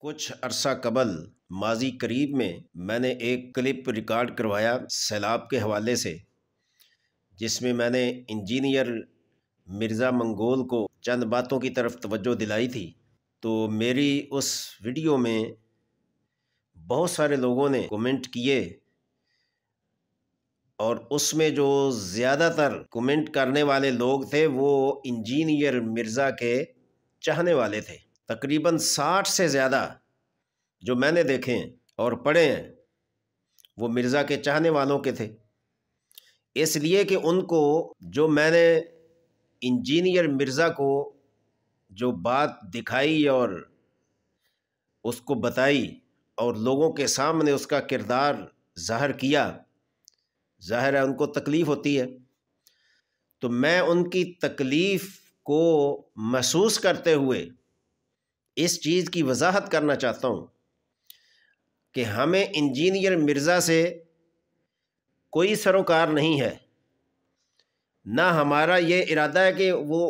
कुछ अरसा कबल माजी करीब में मैंने एक क्लिप रिकॉर्ड करवाया सैलाब के हवाले से जिसमें मैंने इंजीनियर मिर्ज़ा मंगोल को चंद बातों की तरफ तवज्जो दिलाई थी तो मेरी उस वीडियो में बहुत सारे लोगों ने कमेंट किए और उसमें जो ज़्यादातर कमेंट करने वाले लोग थे वो इंजीनियर मिर्ज़ा के चाहने वाले थे तकरीबन साठ से ज़्यादा जो मैंने देखे हैं और पढ़े हैं वो मिर्ज़ा के चाहने वालों के थे इसलिए कि उनको जो मैंने इंजीनियर मिर्ज़ा को जो बात दिखाई और उसको बताई और लोगों के सामने उसका किरदार ज़ाहर किया ज़ाहिर है उनको तकलीफ़ होती है तो मैं उनकी तकलीफ़ को महसूस करते हुए इस चीज़ की वजाहत करना चाहता हूँ कि हमें इंजीनियर मिर्ज़ा से कोई सरोकार नहीं है ना हमारा ये इरादा है कि वो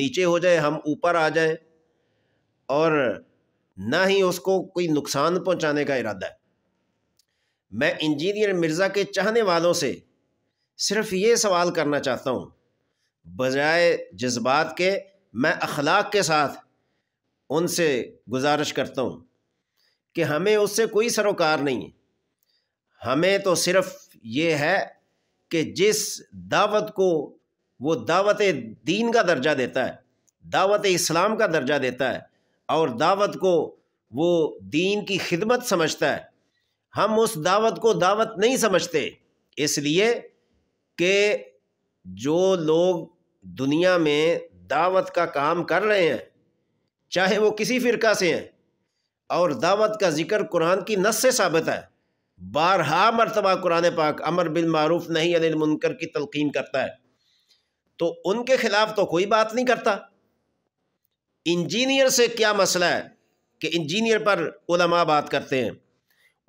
नीचे हो जाए हम ऊपर आ जाए और ना ही उसको कोई नुकसान पहुंचाने का इरादा है मैं इंजीनियर मिर्ज़ा के चाहने वालों से सिर्फ ये सवाल करना चाहता हूँ बजाय जज्बात के मैं अखलाक के साथ उनसे गुजारिश करता हूँ कि हमें उससे कोई सरोकार नहीं है हमें तो सिर्फ़ ये है कि जिस दावत को वो दावत दीन का दर्जा देता है दावत इस्लाम का दर्जा देता है और दावत को वो दीन की खिदमत समझता है हम उस दावत को दावत नहीं समझते इसलिए कि जो लोग दुनिया में दावत का काम कर रहे हैं चाहे वो किसी फ़िरका से हैं और दावत का जिक्र कुरान की नस से साबित है बारहा मरतबा कुरान पाक अमर बिन मारूफ नहीं अनिल मुनकर की तलकीन करता है तो उनके खिलाफ तो कोई बात नहीं करता इंजीनियर से क्या मसला है कि इंजीनियर पर उलमा बात करते हैं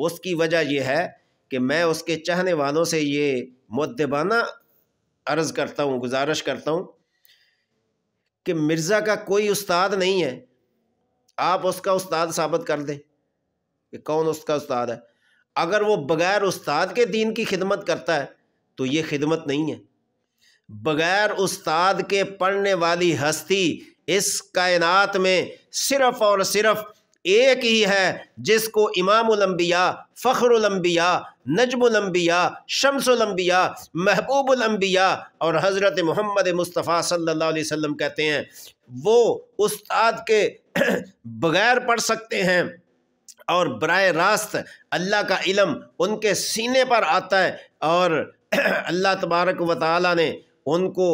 उसकी वजह यह है कि मैं उसके चाहने वालों से ये मुद्दबाना अर्ज़ करता हूँ गुजारिश करता हूँ कि मिर्ज़ा का कोई उस्ताद नहीं है आप उसका उस्ताद साबित कर दें कि कौन उसका उस्ताद है अगर वो बग़ैर उस्ताद के दीन की खिदमत करता है तो ये खिदमत नहीं है बग़ैर उस्ताद के पढ़ने वाली हस्ती इस कायनात में सिर्फ़ और सिर्फ़ एक ही है जिसको इमामबिया फ़ख्रलम्बिया नजमलम्बिया शमसलम्बिया महबूबलम्बिया और हज़रत मोहम्मद मुस्तफ़ा सल्ला वम कहते हैं वो उस्ताद के बग़ैर पढ़ सकते हैं और बर रास्त अल्लाह का इलम उनके सीने पर आता है और अल्लाह तबारक व ताली ने उनको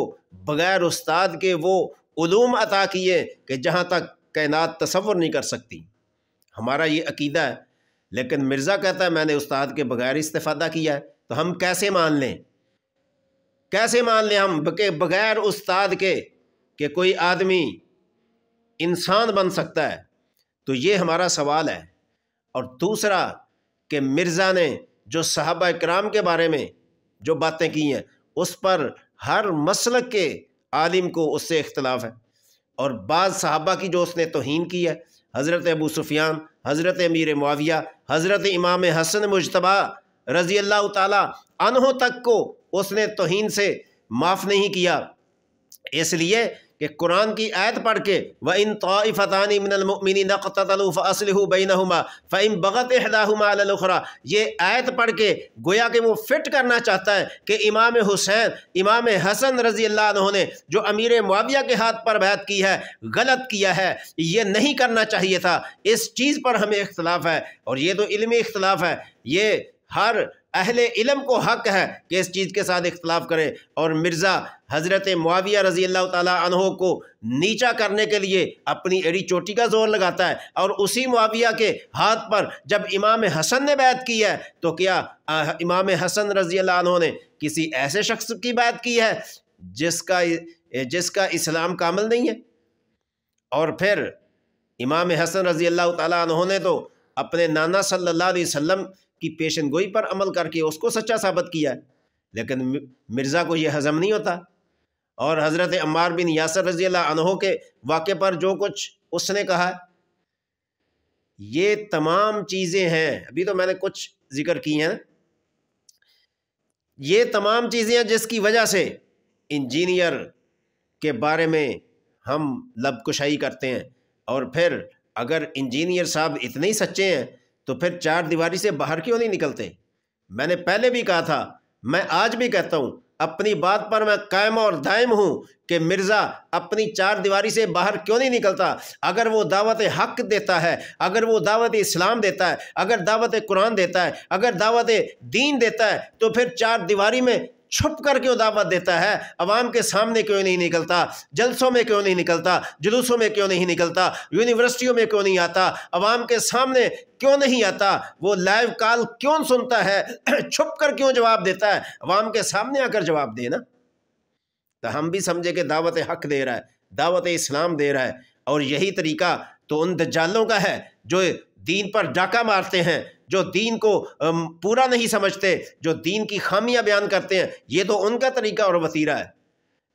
बग़ैर उस्ताद के वो ूम अता किए कि जहाँ तक कायनात तस्वर नहीं कर सकती हमारा ये अकीदा है लेकिन मिर्ज़ा कहता है मैंने उस्ताद के बगैर इस्तादा किया है तो हम कैसे मान लें कैसे मान लें हम के बगैर उस्ताद के कि कोई आदमी इंसान बन सकता है तो ये हमारा सवाल है और दूसरा कि मिर्ज़ा ने जो साहबा कराम के बारे में जो बातें की हैं उस पर हर मसलक के आलिम को उससे इख्तलाफ है और बाद साहबा की जो उसने तोहन की है हज़रत अबू सुफियान हज़रत अमीर मुआविया हज़रत इमाम हसन मुशतबा रज़ी अल्लाह तहों तक को उसने तोहन से माफ़ नहीं किया इसलिए कि कुरान की आयत पढ़ के व इन तोफ़ानी असल बई बैनहुमा फ़ैम बगत अहदाहुमाखरा ये आयत पढ़ के गोया कि वो फिट करना चाहता है कि इमाम हुसैन इमाम हसन रज़ी अल्लाह ने जो अमीर मुआविया के हाथ पर बैत की है गलत किया है ये नहीं करना चाहिए था इस चीज़ पर हमें इख्तलाफ है और ये तो इलमी इख्तलाफ है ये हर अहल इलम को हक है कि इस चीज़ के साथ इख्तलाफ करें और मिर्ज़ा हज़रत मुआविया रज़ी अल्लाह तहों को नीचा करने के लिए अपनी एड़ी चोटी का जोर लगाता है और उसी मुआविया के हाथ पर जब इमाम हसन ने बैत की है तो क्या इमाम हसन रज़ी अल्लाह ने किसी ऐसे शख्स की बात की है जिसका जिसका इस्लाम कामल नहीं है और फिर इमाम हसन रज़ी अल्लाह तहों ने तो अपने नाना सल्ला वसम की पेशन गोई पर अमल करके उसको सच्चा साबित किया है लेकिन मिर्ज़ा को यह हज़म नहीं होता और हज़रत अम्मार बिन यासर रजी अनहों के वाक़े पर जो कुछ उसने कहा ये तमाम चीज़ें हैं अभी तो मैंने कुछ ज़िक्र की हैं ये तमाम चीज़ें हैं जिसकी वजह से इंजीनियर के बारे में हम लबकुशाई करते हैं और फिर अगर इंजीनियर साहब इतने ही सच्चे हैं तो फिर चार दीवारी से बाहर क्यों नहीं निकलते मैंने पहले भी कहा था मैं आज भी कहता हूँ अपनी बात पर मैं कायम और दायम हूँ कि मिर्ज़ा अपनी चार दीवारी से बाहर क्यों नहीं निकलता अगर वो दावत हक देता है अगर वो दावत इस्लाम देता है अगर दावत कुरान देता है अगर दावत दीन देता है तो फिर चार दीवारी में छुप करके क्यों दावत देता है अवाम के सामने क्यों नहीं निकलता जलसों में क्यों नहीं निकलता जुलूसों में क्यों नहीं निकलता यूनिवर्सिटियों में क्यों नहीं आता अवाम के सामने क्यों नहीं आता वो लाइव कॉल क्यों सुनता है छुप कर क्यों जवाब देता है अवाम के सामने आकर जवाब दे ना तो हम भी समझे कि दावत हक दे रहा है दावत इस्लाम दे रहा है और यही तरीका तो उन दज्जालों का है जो दीन पर डाका मारते हैं जो दीन को पूरा नहीं समझते जो दीन की खामियां बयान करते हैं ये तो उनका तरीका और वसीरा है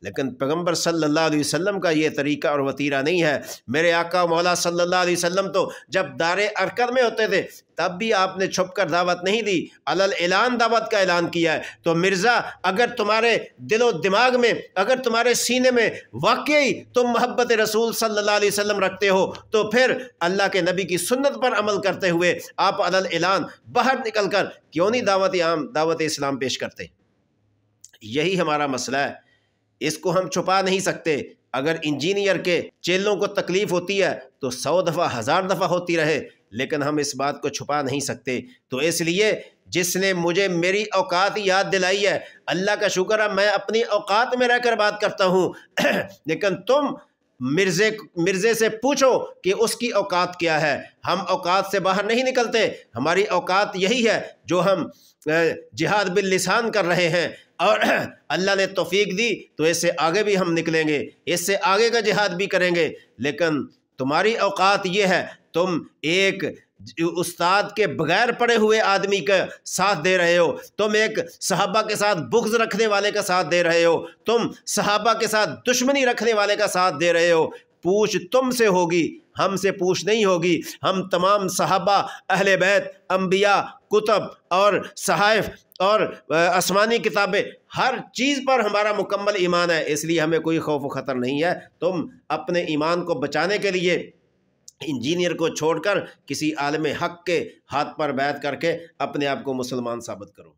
लेकिन पैगम्बर सल्ला वसम का ये तरीका और वतीरा नहीं है मेरे आका मौला सल्लल्लाहु तो जब दार अरकर में होते थे तब भी आपने छुप कर दावत नहीं दी अलल ऐलान दावत का ऐलान किया है तो मिर्ज़ा अगर तुम्हारे दिलो दिमाग में अगर तुम्हारे सीने में वाकई तुम मोहब्बत रसूल सल्लल्लाहु अलैहि रखते हो तो फिर अल्लाह के नबी की सुन्नत पर अमल करते हुए आप अलल ऐलान बाहर निकल कर क्यों नहीं दावत आम दावत इस्लाम पेश करते यही हमारा मसला है इसको हम छुपा नहीं सकते अगर इंजीनियर के चेलों को तकलीफ़ होती है तो सौ दफ़ा हज़ार दफ़ा होती रहे लेकिन हम इस बात को छुपा नहीं सकते तो इसलिए जिसने मुझे मेरी औकात याद दिलाई है अल्लाह का शुक्र है मैं अपनी औकात में रहकर बात करता हूँ लेकिन तुम मिर्जे मिर्जे से पूछो कि उसकी औकात क्या है हम औकात से बाहर नहीं निकलते हमारी औकात यही है जो हम जिहाद बिल लिसान कर रहे हैं और अल्लाह ने तोफ़ीक दी तो इससे आगे भी हम निकलेंगे इससे आगे का जिहाद भी करेंगे लेकिन तुम्हारी औकात ये है तुम एक उस्ताद के बगैर पढ़े हुए आदमी का साथ दे रहे हो तुम एक सहाबा के साथ बुग्ज रखने वाले का साथ दे रहे हो तुम सहाबा के साथ दुश्मनी रखने वाले का साथ दे रहे हो पूछ तुम से होगी हमसे पूछ नहीं होगी हम तमाम सहाबा अहल बैत अम्बिया कुतब और सहाइफ और आसमानी किताबें हर चीज़ पर हमारा मुकम्मल ईमान है इसलिए हमें कोई खौफ ख़तर नहीं है तुम अपने ईमान को बचाने के लिए इंजीनियर को छोड़कर किसी आलम हक के हाथ पर बैत करके अपने आप को मुसलमान साबित करो